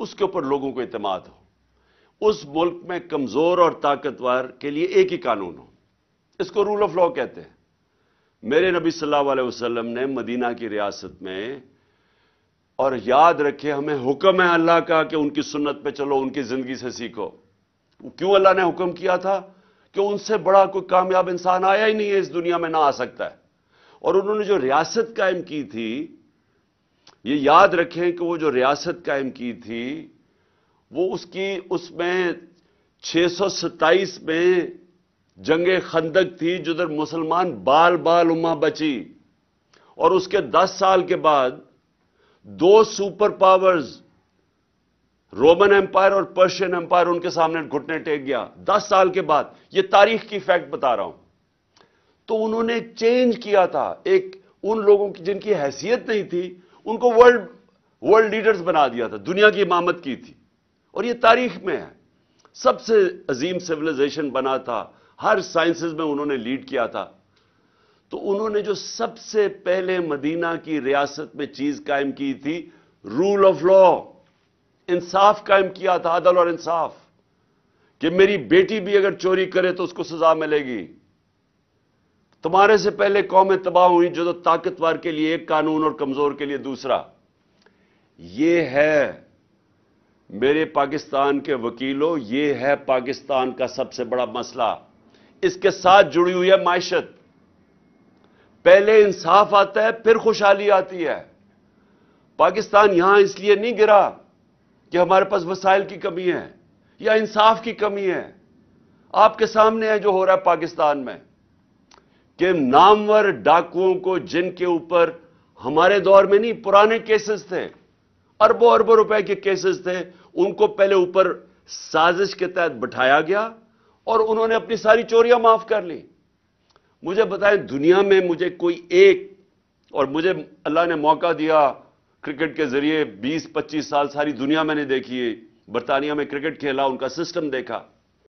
उसके ऊपर लोगों को इतमाद हो उस मुल्क में कमज़ोर और ताकतवर के लिए एक ही कानून हो इसको रूल ऑफ लॉ कहते हैं मेरे नबी सल्लल्लाहु अलैहि वसल्लम ने मदीना की रियासत में और याद रखे हमें हुक्म है अल्लाह का कि उनकी सुन्नत पे चलो उनकी ज़िंदगी से सीखो क्यों अल्लाह ने हुक्म किया था कि उनसे बड़ा कोई कामयाब इंसान आया ही नहीं है इस दुनिया में ना आ सकता है और उन्होंने जो रियासत कायम की थी ये याद रखें कि वो जो रियासत कायम की थी वो उसकी उसमें 627 में जंग खंदक थी जिधर मुसलमान बाल बाल उमा बची और उसके 10 साल के बाद दो सुपर पावर्स रोमन एम्पायर और पर्शियन एम्पायर उनके सामने घुटने टेक गया 10 साल के बाद ये तारीख की फैक्ट बता रहा हूं तो उन्होंने चेंज किया था एक उन लोगों की जिनकी हैसियत नहीं थी उनको वर्ल्ड वर्ल्ड लीडर्स बना दिया था दुनिया की इमामत की थी और ये तारीख में है सबसे अजीम सिविलाइजेशन बना था हर साइंसेस में उन्होंने लीड किया था तो उन्होंने जो सबसे पहले मदीना की रियासत में चीज कायम की थी रूल ऑफ लॉ इंसाफ कायम किया था अदल और इंसाफ कि मेरी बेटी भी अगर चोरी करे तो उसको सजा मिलेगी तुम्हारे से पहले कौमें तबाह हुई जो तो ताकतवर के लिए एक कानून और कमजोर के लिए दूसरा ये है मेरे पाकिस्तान के वकीलों ये है पाकिस्तान का सबसे बड़ा मसला इसके साथ जुड़ी हुई है मायशत पहले इंसाफ आता है फिर खुशहाली आती है पाकिस्तान यहां इसलिए नहीं गिरा कि हमारे पास वसाइल की कमी है या इंसाफ की कमी है आपके सामने है जो हो रहा है पाकिस्तान में कि नामवर डाकुओं को जिनके ऊपर हमारे दौर में नहीं पुराने केसेस थे अरबों अरबों रुपए के केसेस थे उनको पहले ऊपर साजिश के तहत बैठाया गया और उन्होंने अपनी सारी चोरियां माफ कर ली मुझे बताएं दुनिया में मुझे कोई एक और मुझे अल्लाह ने मौका दिया क्रिकेट के जरिए 20-25 साल सारी दुनिया मैंने देखी है बरतानिया में क्रिकेट खेला उनका सिस्टम देखा